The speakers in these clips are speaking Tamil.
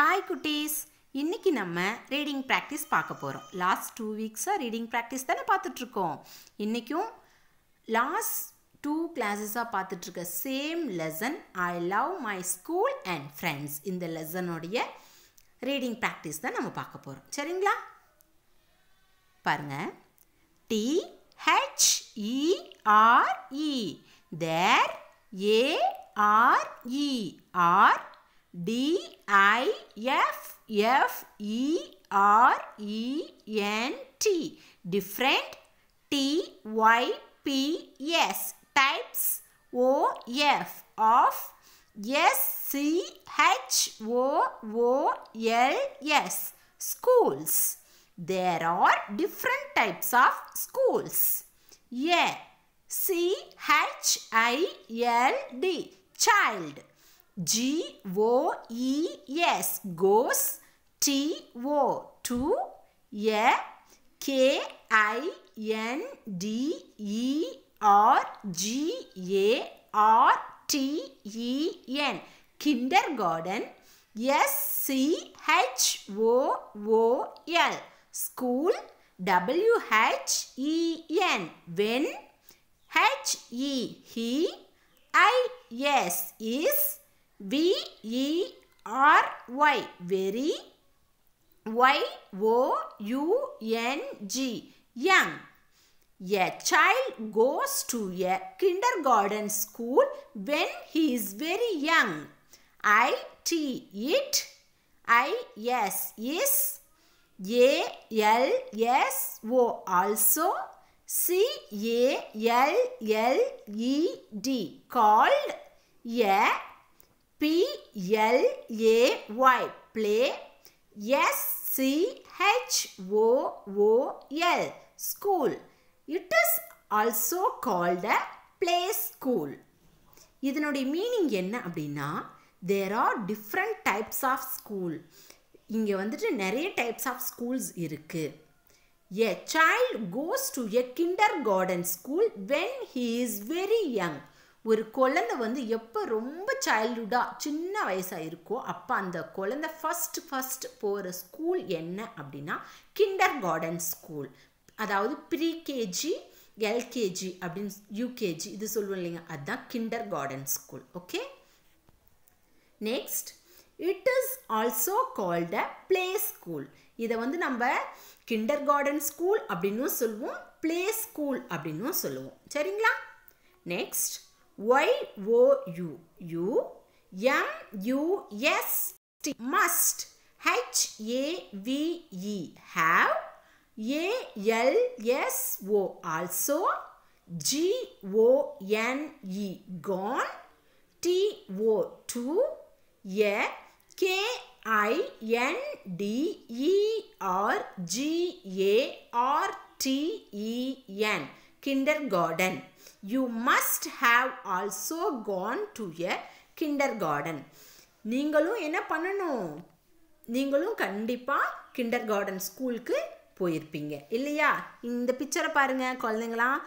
ஹாய் குட்டீஸ் இன்றைக்கி நம்ம ரீடிங் ப்ராக்டிஸ் பார்க்க போகிறோம் லாஸ்ட் டூ வீக்ஸாக ரீடிங் ப்ராக்டிஸ் தானே பார்த்துட்ருக்கோம் இன்றைக்கும் லாஸ்ட் டூ கிளாஸஸாக பார்த்துட்ருக்க same lesson I love my school and friends இந்த லெசனுடைய ரீடிங் ப்ராக்டிஸ் தான் நம்ம பார்க்க போகிறோம் சரிங்களா பாருங்கள் T H E R E there A R E R D I F F E R E N T. Different T Y P S. Types O F of S C H O O L S. Schools. There are different types of schools. A C H I L D. Child. G O E S goes T O to A K I N D E Yeah. kindergarten S C H O O L school W H E N when H E he I S is V E R Y. Very. Y O U N G. Young. A child goes to a kindergarten school when he is very young. I T it. yes is. A L S O also. C A L L E D called a P L A Y play S C H O O L school it is also called a play school இதனுடைய மீனிங் என்ன அப்படின்னா there are different types of school இங்கே வந்துட்டு நிறைய டைப்ஸ் ஆஃப் ஸ்கூல்ஸ் இருக்குது a child goes to a kindergarten school when he is very young ஒரு குழந்தை வந்து எப்போ ரொம்ப சைல்டுஹுட்டாக சின்ன வயசாக இருக்கோ அப்போ அந்த குழந்தை ஃபஸ்ட் ஃபஸ்ட் போகிற ஸ்கூல் என்ன அப்படின்னா கிண்டர் கார்டன் ஸ்கூல் அதாவது ப்ரீகேஜி எல்கேஜி அப்படின்னு யூகேஜி இது சொல்லுவோம் இல்லைங்க அதுதான் kindergarten school okay next it is also called a play school இதை வந்து நம்ம கிண்டர் கார்டன் ஸ்கூல் அப்படின்னும் சொல்லுவோம் பிளே ஸ்கூல் அப்படின்னும் சொல்லுவோம் சரிங்களா next Y-O-U. U, M-U-S-T. Must. H-A-V-E. Have. A-L-S-O. Also. G-O-N-E. Gone. T-O-2. A. K-I-N-D-E-R-G-A-R-T-E-N, kindergarten. You must have also gone to a kindergarten. நீங்களும் என்ன பண்ணணும் நீங்களும் கண்டிப்பாக கிண்டர் கார்டன் ஸ்கூலுக்கு போயிருப்பீங்க இல்லையா இந்த பிக்சரை பாருங்கள் குழந்தைங்களாம்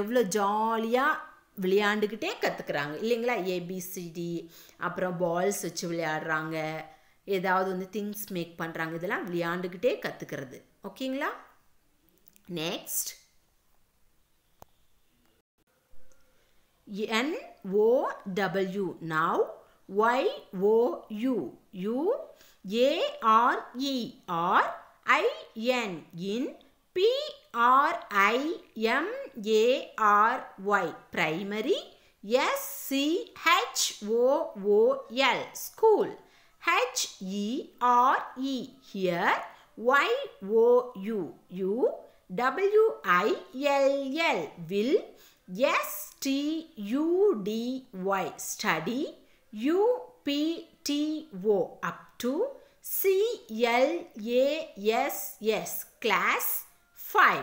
எவ்வளோ ஜாலியாக விளையாண்டுக்கிட்டே கற்றுக்குறாங்க இல்லைங்களா ஏபிசிடி அப்புறம் பால்ஸ் வச்சு விளையாடுறாங்க ஏதாவது வந்து திங்ஸ் மேக் பண்ணுறாங்க இதெல்லாம் விளையாண்டுக்கிட்டே கற்றுக்கிறது ஓகேங்களா next N O W. Now Y O U. U A R E or I N in P R I M A R Y. Primary S C H O O L. School. H E R E. Here Y O U. U W I L L. Will. S-T-U-D-Y, study, U-P-T-O, up to, C-L-A-S-S, class 5.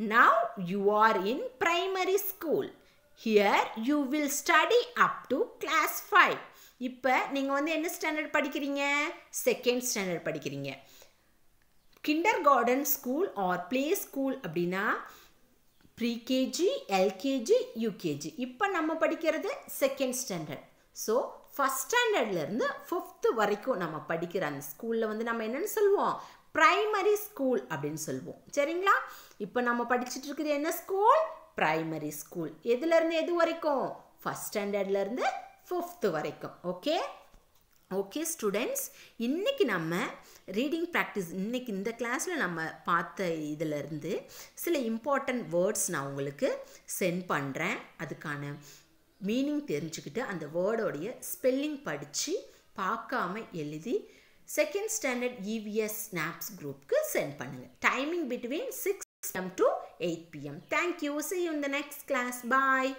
Now you are in primary school. Here you will study up to class 5. இப்போ நீங்கள் வந்து என்ன ஸ்டாண்டர்ட் படிக்கிறீங்க செகண்ட் ஸ்டாண்டர்ட் படிக்கிறீங்க kindergarten school or play school அப்படின்னா ப்ரீகேஜி எல்கேஜி யூகேஜி இப்போ நம்ம படிக்கிறது செகண்ட் ஸ்டாண்டர்ட் ஸோ ஃபஸ்ட் ஸ்டாண்டர்ட்லேருந்து ஃபிஃப்த்து வரைக்கும் நம்ம படிக்கிற அந்த ஸ்கூலில் வந்து நம்ம என்னென்னு சொல்லுவோம் ப்ரைமரி ஸ்கூல் அப்படின்னு சொல்லுவோம் சரிங்களா இப்போ நம்ம படிச்சுட்டு இருக்கிறது என்ன ஸ்கூல் ப்ரைமரி ஸ்கூல் எதுலேருந்து எது வரைக்கும் ஃபஸ்ட் ஸ்டாண்டர்ட்லேருந்து ஃபிஃப்த்து வரைக்கும் ஓகே ஓகே ஸ்டூடெண்ட்ஸ் இன்றைக்கி நம்ம ரீடிங் ப்ராக்டிஸ் இன்றைக்கி இந்த கிளாஸில் நம்ம பார்த்த இதிலிருந்து சில இம்பார்ட்டண்ட் வேர்ட்ஸ் நான் உங்களுக்கு சென்ட் பண்ணுறேன் அதுக்கான மீனிங் தெரிஞ்சுக்கிட்டு அந்த வேர்டோடைய ஸ்பெல்லிங் படித்து பார்க்காம எழுதி செகண்ட் ஸ்டாண்டர்ட் இவிஎஸ் ஸ்னாப்ஸ் குரூப்க்கு சென்ட் பண்ணுங்கள் timing between six PM to eight PM thank you see you இந்த நெக்ஸ்ட் கிளாஸ் பாய்